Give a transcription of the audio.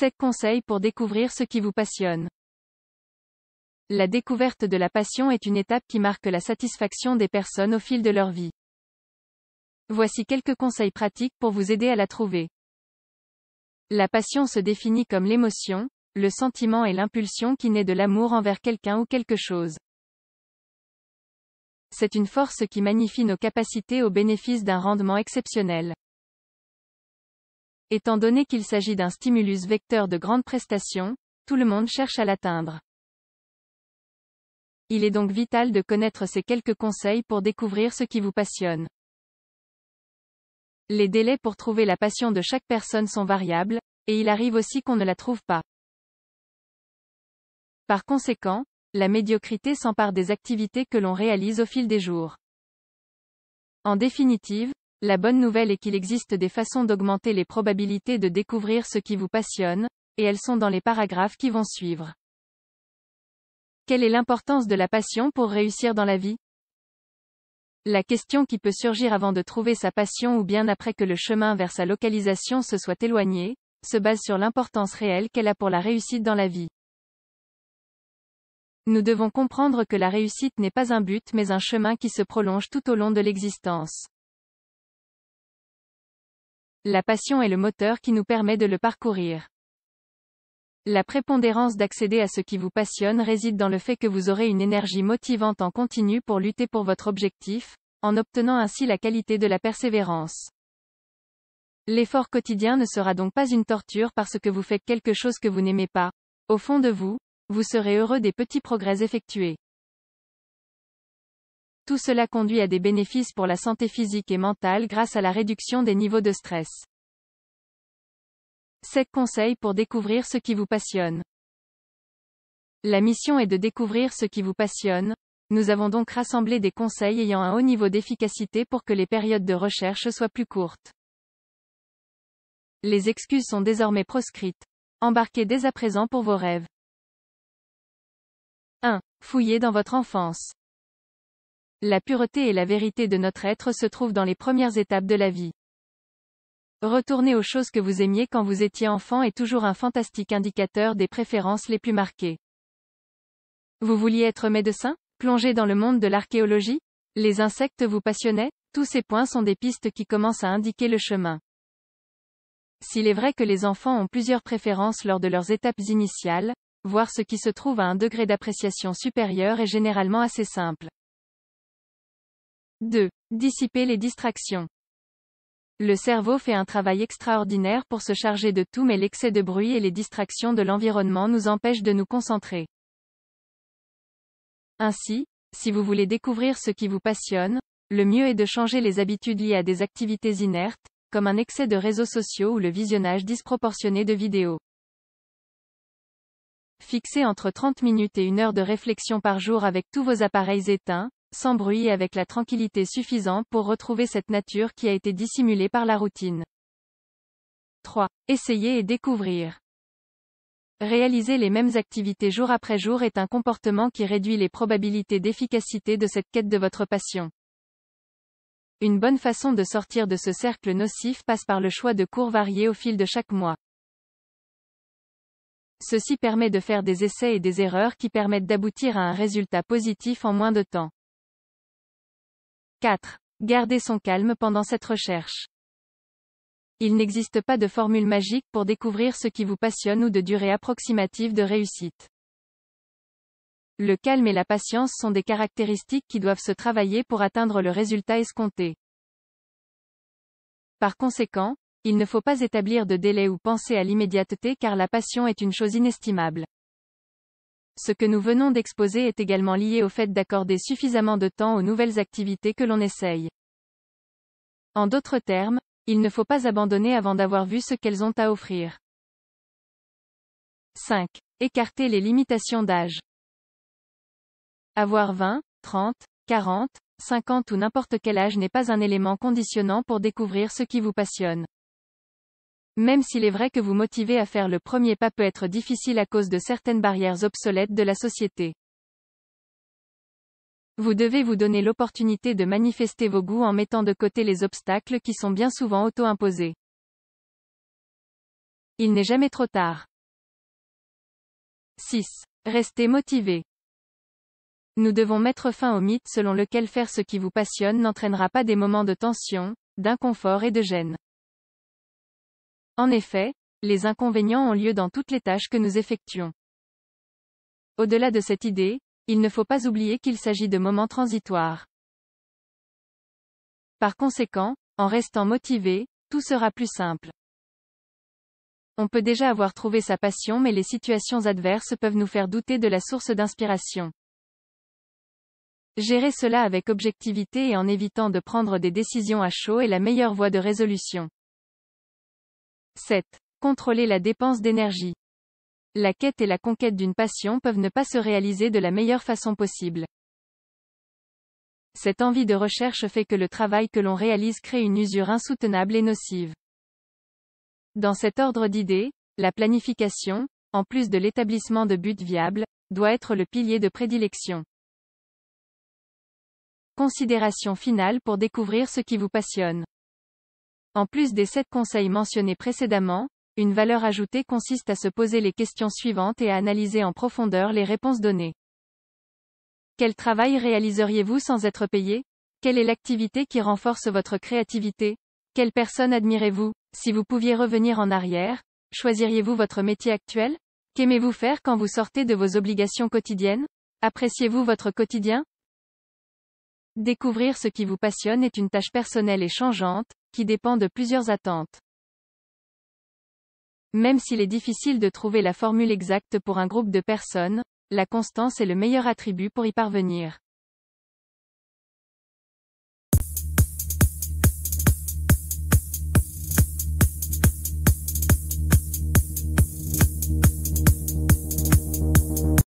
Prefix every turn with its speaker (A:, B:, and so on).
A: 7 conseils pour découvrir ce qui vous passionne. La découverte de la passion est une étape qui marque la satisfaction des personnes au fil de leur vie. Voici quelques conseils pratiques pour vous aider à la trouver. La passion se définit comme l'émotion, le sentiment et l'impulsion qui naît de l'amour envers quelqu'un ou quelque chose. C'est une force qui magnifie nos capacités au bénéfice d'un rendement exceptionnel. Étant donné qu'il s'agit d'un stimulus vecteur de grande prestation, tout le monde cherche à l'atteindre. Il est donc vital de connaître ces quelques conseils pour découvrir ce qui vous passionne. Les délais pour trouver la passion de chaque personne sont variables, et il arrive aussi qu'on ne la trouve pas. Par conséquent, la médiocrité s'empare des activités que l'on réalise au fil des jours. En définitive, la bonne nouvelle est qu'il existe des façons d'augmenter les probabilités de découvrir ce qui vous passionne, et elles sont dans les paragraphes qui vont suivre. Quelle est l'importance de la passion pour réussir dans la vie La question qui peut surgir avant de trouver sa passion ou bien après que le chemin vers sa localisation se soit éloigné, se base sur l'importance réelle qu'elle a pour la réussite dans la vie. Nous devons comprendre que la réussite n'est pas un but mais un chemin qui se prolonge tout au long de l'existence. La passion est le moteur qui nous permet de le parcourir. La prépondérance d'accéder à ce qui vous passionne réside dans le fait que vous aurez une énergie motivante en continu pour lutter pour votre objectif, en obtenant ainsi la qualité de la persévérance. L'effort quotidien ne sera donc pas une torture parce que vous faites quelque chose que vous n'aimez pas. Au fond de vous, vous serez heureux des petits progrès effectués. Tout cela conduit à des bénéfices pour la santé physique et mentale grâce à la réduction des niveaux de stress. 7 conseils pour découvrir ce qui vous passionne. La mission est de découvrir ce qui vous passionne. Nous avons donc rassemblé des conseils ayant un haut niveau d'efficacité pour que les périodes de recherche soient plus courtes. Les excuses sont désormais proscrites. Embarquez dès à présent pour vos rêves. 1. Fouillez dans votre enfance. La pureté et la vérité de notre être se trouvent dans les premières étapes de la vie. Retourner aux choses que vous aimiez quand vous étiez enfant est toujours un fantastique indicateur des préférences les plus marquées. Vous vouliez être médecin Plonger dans le monde de l'archéologie Les insectes vous passionnaient Tous ces points sont des pistes qui commencent à indiquer le chemin. S'il est vrai que les enfants ont plusieurs préférences lors de leurs étapes initiales, voir ce qui se trouve à un degré d'appréciation supérieur est généralement assez simple. 2. Dissiper les distractions. Le cerveau fait un travail extraordinaire pour se charger de tout mais l'excès de bruit et les distractions de l'environnement nous empêchent de nous concentrer. Ainsi, si vous voulez découvrir ce qui vous passionne, le mieux est de changer les habitudes liées à des activités inertes, comme un excès de réseaux sociaux ou le visionnage disproportionné de vidéos. Fixez entre 30 minutes et une heure de réflexion par jour avec tous vos appareils éteints, sans bruit et avec la tranquillité suffisante pour retrouver cette nature qui a été dissimulée par la routine. 3. Essayer et découvrir. Réaliser les mêmes activités jour après jour est un comportement qui réduit les probabilités d'efficacité de cette quête de votre passion. Une bonne façon de sortir de ce cercle nocif passe par le choix de cours variés au fil de chaque mois. Ceci permet de faire des essais et des erreurs qui permettent d'aboutir à un résultat positif en moins de temps. 4. Gardez son calme pendant cette recherche. Il n'existe pas de formule magique pour découvrir ce qui vous passionne ou de durée approximative de réussite. Le calme et la patience sont des caractéristiques qui doivent se travailler pour atteindre le résultat escompté. Par conséquent, il ne faut pas établir de délai ou penser à l'immédiateté car la passion est une chose inestimable. Ce que nous venons d'exposer est également lié au fait d'accorder suffisamment de temps aux nouvelles activités que l'on essaye. En d'autres termes, il ne faut pas abandonner avant d'avoir vu ce qu'elles ont à offrir. 5. Écarter les limitations d'âge. Avoir 20, 30, 40, 50 ou n'importe quel âge n'est pas un élément conditionnant pour découvrir ce qui vous passionne. Même s'il est vrai que vous motiver à faire le premier pas peut être difficile à cause de certaines barrières obsolètes de la société. Vous devez vous donner l'opportunité de manifester vos goûts en mettant de côté les obstacles qui sont bien souvent auto-imposés. Il n'est jamais trop tard. 6. Restez motivé. Nous devons mettre fin au mythe selon lequel faire ce qui vous passionne n'entraînera pas des moments de tension, d'inconfort et de gêne. En effet, les inconvénients ont lieu dans toutes les tâches que nous effectuons. Au-delà de cette idée, il ne faut pas oublier qu'il s'agit de moments transitoires. Par conséquent, en restant motivé, tout sera plus simple. On peut déjà avoir trouvé sa passion mais les situations adverses peuvent nous faire douter de la source d'inspiration. Gérer cela avec objectivité et en évitant de prendre des décisions à chaud est la meilleure voie de résolution. 7. Contrôler la dépense d'énergie. La quête et la conquête d'une passion peuvent ne pas se réaliser de la meilleure façon possible. Cette envie de recherche fait que le travail que l'on réalise crée une usure insoutenable et nocive. Dans cet ordre d'idées, la planification, en plus de l'établissement de buts viables, doit être le pilier de prédilection. Considération finale pour découvrir ce qui vous passionne. En plus des sept conseils mentionnés précédemment, une valeur ajoutée consiste à se poser les questions suivantes et à analyser en profondeur les réponses données. Quel travail réaliseriez-vous sans être payé Quelle est l'activité qui renforce votre créativité Quelle personne admirez-vous Si vous pouviez revenir en arrière, choisiriez-vous votre métier actuel Qu'aimez-vous faire quand vous sortez de vos obligations quotidiennes Appréciez-vous votre quotidien Découvrir ce qui vous passionne est une tâche personnelle et changeante, qui dépend de plusieurs attentes. Même s'il est difficile de trouver la formule exacte pour un groupe de personnes, la constance est le meilleur attribut pour y parvenir.